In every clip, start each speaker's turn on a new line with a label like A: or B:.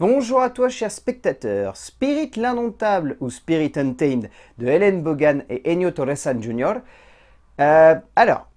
A: Bonjour à toi chers spectateurs, Spirit l'indomptable ou Spirit Untamed de Helen Bogan et Ennio Torresan Jr. Euh, alors,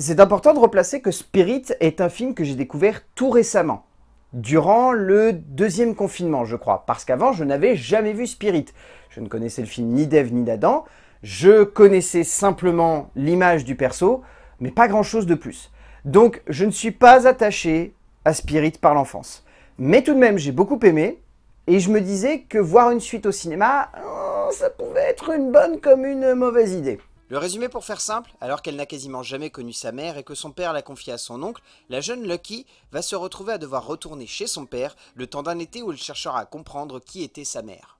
A: c'est important de replacer que Spirit est un film que j'ai découvert tout récemment, durant le deuxième confinement je crois, parce qu'avant je n'avais jamais vu Spirit. Je ne connaissais le film ni d'Eve ni d'Adam, je connaissais simplement l'image du perso, mais pas grand chose de plus. Donc je ne suis pas attaché à Spirit par l'enfance. Mais tout de même, j'ai beaucoup aimé. Et je me disais que voir une suite au cinéma, oh, ça pouvait être une bonne comme une mauvaise idée. Le résumé pour faire simple, alors qu'elle n'a quasiment jamais connu sa mère et que son père l'a confiée à son oncle, la jeune Lucky va se retrouver à devoir retourner chez son père le temps d'un été où elle cherchera à comprendre qui était sa mère.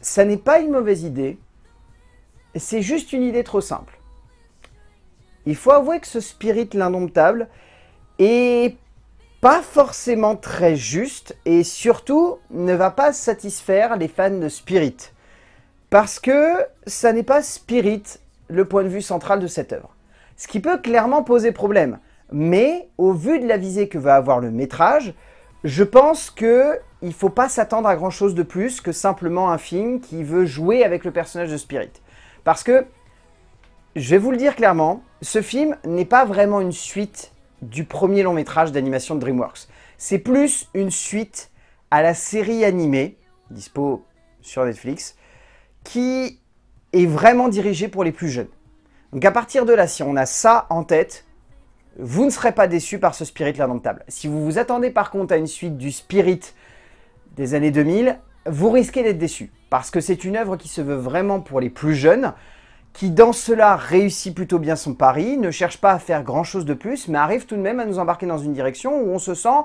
A: Ça n'est pas une mauvaise idée, c'est juste une idée trop simple. Il faut avouer que ce spirit l'indomptable est pas forcément très juste et surtout ne va pas satisfaire les fans de Spirit. Parce que ça n'est pas Spirit le point de vue central de cette œuvre. Ce qui peut clairement poser problème. Mais au vu de la visée que va avoir le métrage, je pense qu'il ne faut pas s'attendre à grand chose de plus que simplement un film qui veut jouer avec le personnage de Spirit. Parce que, je vais vous le dire clairement, ce film n'est pas vraiment une suite du premier long métrage d'animation de DreamWorks. C'est plus une suite à la série animée, dispo sur Netflix, qui est vraiment dirigée pour les plus jeunes. Donc à partir de là, si on a ça en tête, vous ne serez pas déçu par ce Spirit table. Si vous vous attendez par contre à une suite du Spirit des années 2000, vous risquez d'être déçu. Parce que c'est une œuvre qui se veut vraiment pour les plus jeunes, qui dans cela réussit plutôt bien son pari, ne cherche pas à faire grand-chose de plus, mais arrive tout de même à nous embarquer dans une direction où on se sent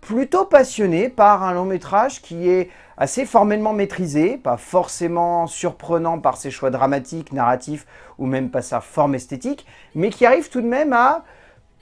A: plutôt passionné par un long métrage qui est assez formellement maîtrisé, pas forcément surprenant par ses choix dramatiques, narratifs ou même pas sa forme esthétique, mais qui arrive tout de même à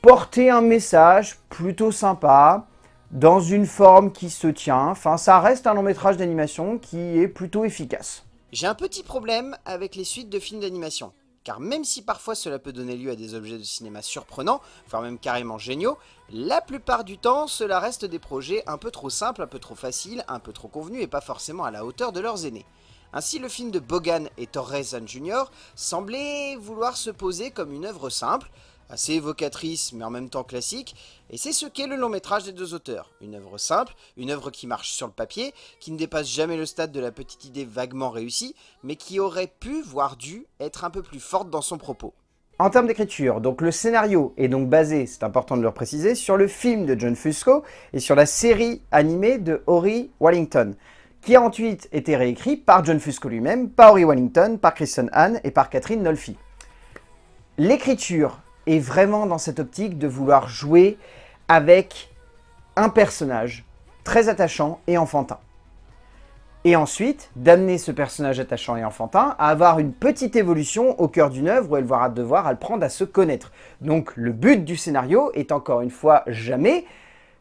A: porter un message plutôt sympa, dans une forme qui se tient. Enfin, ça reste un long métrage d'animation qui est plutôt efficace. J'ai un petit problème avec les suites de films d'animation, car même si parfois cela peut donner lieu à des objets de cinéma surprenants, voire même carrément géniaux, la plupart du temps cela reste des projets un peu trop simples, un peu trop faciles, un peu trop convenus et pas forcément à la hauteur de leurs aînés. Ainsi, le film de Bogan et Torres Jr. semblait vouloir se poser comme une œuvre simple, assez évocatrice mais en même temps classique, et c'est ce qu'est le long métrage des deux auteurs. Une œuvre simple, une œuvre qui marche sur le papier, qui ne dépasse jamais le stade de la petite idée vaguement réussie, mais qui aurait pu, voire dû, être un peu plus forte dans son propos. En termes d'écriture, donc le scénario est donc basé, c'est important de le préciser, sur le film de John Fusco et sur la série animée de Ori Wellington, qui a ensuite été réécrit par John Fusco lui-même, par Ori Wellington, par Kristen Hahn et par Catherine Nolfi. L'écriture est vraiment dans cette optique de vouloir jouer avec un personnage très attachant et enfantin. Et ensuite, d'amener ce personnage attachant et enfantin à avoir une petite évolution au cœur d'une œuvre où elle va devoir apprendre à se connaître. Donc le but du scénario est encore une fois jamais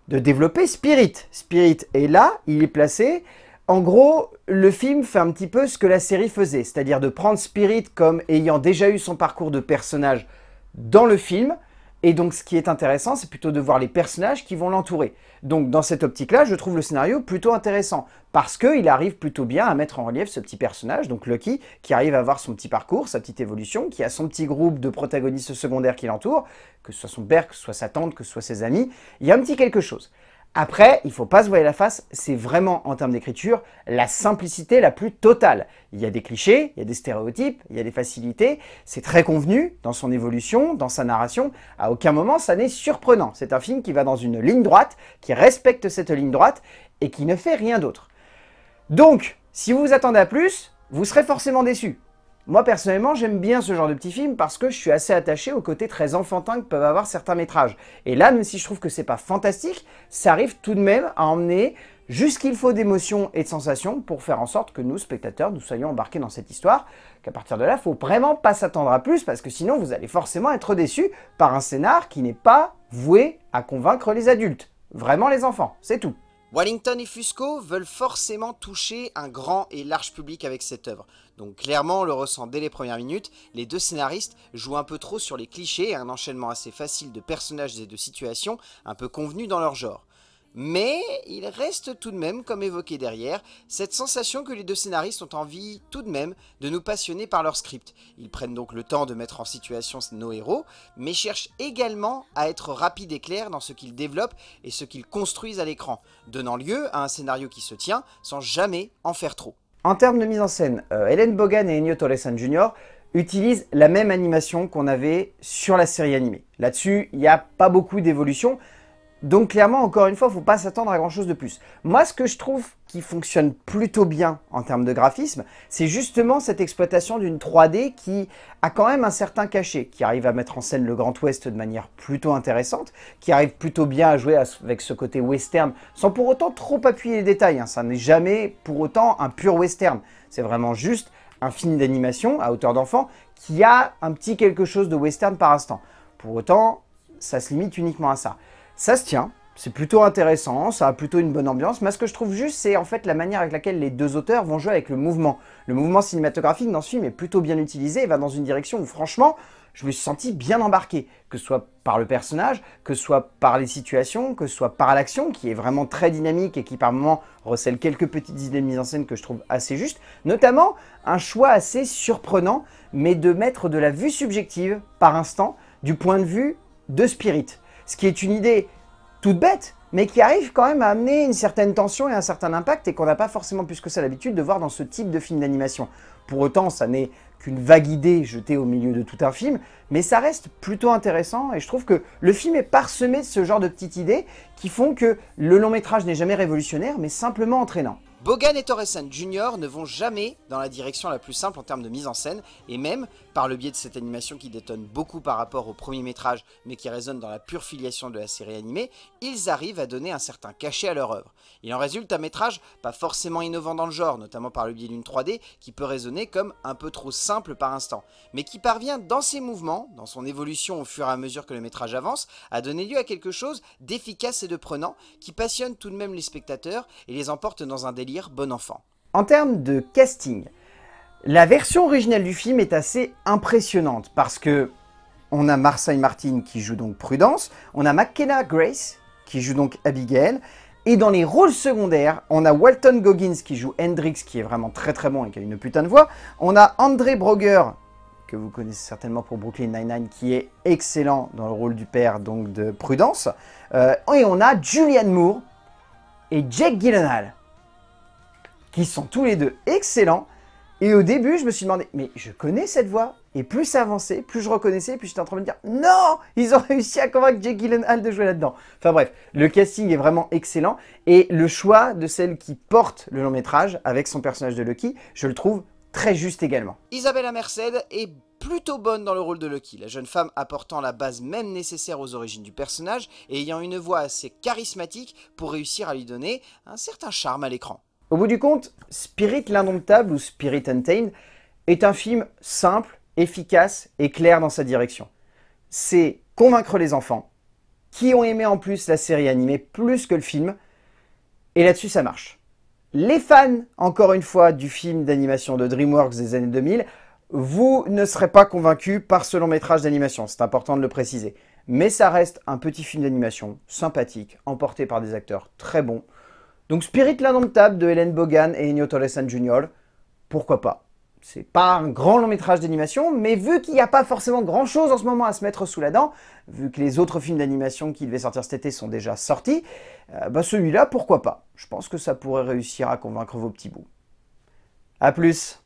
A: de développer Spirit. Spirit est là, il est placé. En gros, le film fait un petit peu ce que la série faisait, c'est-à-dire de prendre Spirit comme ayant déjà eu son parcours de personnage dans le film. Et donc, ce qui est intéressant, c'est plutôt de voir les personnages qui vont l'entourer. Donc, dans cette optique-là, je trouve le scénario plutôt intéressant, parce qu'il arrive plutôt bien à mettre en relief ce petit personnage, donc Lucky, qui arrive à avoir son petit parcours, sa petite évolution, qui a son petit groupe de protagonistes secondaires qui l'entourent, que ce soit son père, que ce soit sa tante, que ce soit ses amis. Il y a un petit quelque chose. Après, il ne faut pas se voiler la face, c'est vraiment en termes d'écriture la simplicité la plus totale. Il y a des clichés, il y a des stéréotypes, il y a des facilités, c'est très convenu dans son évolution, dans sa narration, à aucun moment ça n'est surprenant. C'est un film qui va dans une ligne droite, qui respecte cette ligne droite et qui ne fait rien d'autre. Donc, si vous vous attendez à plus, vous serez forcément déçu. Moi personnellement, j'aime bien ce genre de petit film parce que je suis assez attaché au côté très enfantin que peuvent avoir certains métrages. Et là, même si je trouve que c'est pas fantastique, ça arrive tout de même à emmener jusqu'il faut d'émotions et de sensations pour faire en sorte que nous, spectateurs, nous soyons embarqués dans cette histoire, qu'à partir de là, faut vraiment pas s'attendre à plus, parce que sinon vous allez forcément être déçus par un scénar qui n'est pas voué à convaincre les adultes, vraiment les enfants, c'est tout. Wellington et Fusco veulent forcément toucher un grand et large public avec cette œuvre. Donc clairement, on le ressent dès les premières minutes, les deux scénaristes jouent un peu trop sur les clichés, et un enchaînement assez facile de personnages et de situations, un peu convenus dans leur genre. Mais il reste tout de même, comme évoqué derrière, cette sensation que les deux scénaristes ont envie tout de même de nous passionner par leur script. Ils prennent donc le temps de mettre en situation nos héros, mais cherchent également à être rapides et clairs dans ce qu'ils développent et ce qu'ils construisent à l'écran, donnant lieu à un scénario qui se tient sans jamais en faire trop. En termes de mise en scène, euh, Hélène Bogan et Ennio Torresan Jr. utilisent la même animation qu'on avait sur la série animée. Là-dessus, il n'y a pas beaucoup d'évolution, donc clairement, encore une fois, il ne faut pas s'attendre à grand-chose de plus. Moi, ce que je trouve qui fonctionne plutôt bien en termes de graphisme, c'est justement cette exploitation d'une 3D qui a quand même un certain cachet, qui arrive à mettre en scène le Grand Ouest de manière plutôt intéressante, qui arrive plutôt bien à jouer avec ce côté western, sans pour autant trop appuyer les détails. Hein. Ça n'est jamais pour autant un pur western. C'est vraiment juste un film d'animation à hauteur d'enfant qui a un petit quelque chose de western par instant. Pour autant, ça se limite uniquement à ça. Ça se tient, c'est plutôt intéressant, ça a plutôt une bonne ambiance. Mais ce que je trouve juste, c'est en fait la manière avec laquelle les deux auteurs vont jouer avec le mouvement. Le mouvement cinématographique dans ce film est plutôt bien utilisé et va dans une direction où franchement, je me suis senti bien embarqué, que ce soit par le personnage, que ce soit par les situations, que ce soit par l'action, qui est vraiment très dynamique et qui par moments recèle quelques petites idées de mise en scène que je trouve assez justes, notamment un choix assez surprenant, mais de mettre de la vue subjective, par instant, du point de vue de Spirit. Ce qui est une idée toute bête, mais qui arrive quand même à amener une certaine tension et un certain impact et qu'on n'a pas forcément plus que ça l'habitude de voir dans ce type de film d'animation. Pour autant, ça n'est qu'une vague idée jetée au milieu de tout un film, mais ça reste plutôt intéressant et je trouve que le film est parsemé de ce genre de petites idées qui font que le long métrage n'est jamais révolutionnaire mais simplement entraînant. Bogan et Torresan Jr. ne vont jamais dans la direction la plus simple en termes de mise en scène, et même, par le biais de cette animation qui détonne beaucoup par rapport au premier métrage, mais qui résonne dans la pure filiation de la série animée, ils arrivent à donner un certain cachet à leur œuvre. Il en résulte un métrage pas forcément innovant dans le genre, notamment par le biais d'une 3D qui peut résonner comme un peu trop simple par instant, mais qui parvient dans ses mouvements, dans son évolution au fur et à mesure que le métrage avance, à donner lieu à quelque chose d'efficace et de prenant, qui passionne tout de même les spectateurs et les emporte dans un délire bon enfant. En termes de casting, la version originale du film est assez impressionnante parce que on a Marseille Martin qui joue donc Prudence, on a McKenna Grace qui joue donc Abigail, et dans les rôles secondaires, on a Walton Goggins qui joue Hendrix, qui est vraiment très très bon et qui a une putain de voix. On a André Broger, que vous connaissez certainement pour Brooklyn Nine-Nine, qui est excellent dans le rôle du père donc de Prudence. Euh, et on a Julianne Moore et Jake Gyllenhaal qui sont tous les deux excellents. Et au début, je me suis demandé, mais je connais cette voix. Et plus ça avançait, plus je reconnaissais, plus j'étais en train de me dire, non, ils ont réussi à convaincre Jake Gyllenhaal de jouer là-dedans. Enfin bref, le casting est vraiment excellent. Et le choix de celle qui porte le long métrage avec son personnage de Lucky, je le trouve très juste également. Isabella Merced est plutôt bonne dans le rôle de Lucky, la jeune femme apportant la base même nécessaire aux origines du personnage et ayant une voix assez charismatique pour réussir à lui donner un certain charme à l'écran. Au bout du compte, Spirit l'Indomptable ou Spirit Untamed est un film simple, efficace et clair dans sa direction. C'est convaincre les enfants, qui ont aimé en plus la série animée plus que le film, et là-dessus ça marche. Les fans, encore une fois, du film d'animation de DreamWorks des années 2000, vous ne serez pas convaincus par ce long métrage d'animation, c'est important de le préciser. Mais ça reste un petit film d'animation sympathique, emporté par des acteurs très bons, donc Spirit l'indomptable de Hélène Bogan et Ennio Torresan Jr., pourquoi pas C'est pas un grand long métrage d'animation, mais vu qu'il n'y a pas forcément grand chose en ce moment à se mettre sous la dent, vu que les autres films d'animation qui devaient sortir cet été sont déjà sortis, euh, bah celui-là, pourquoi pas Je pense que ça pourrait réussir à convaincre vos petits bouts. A plus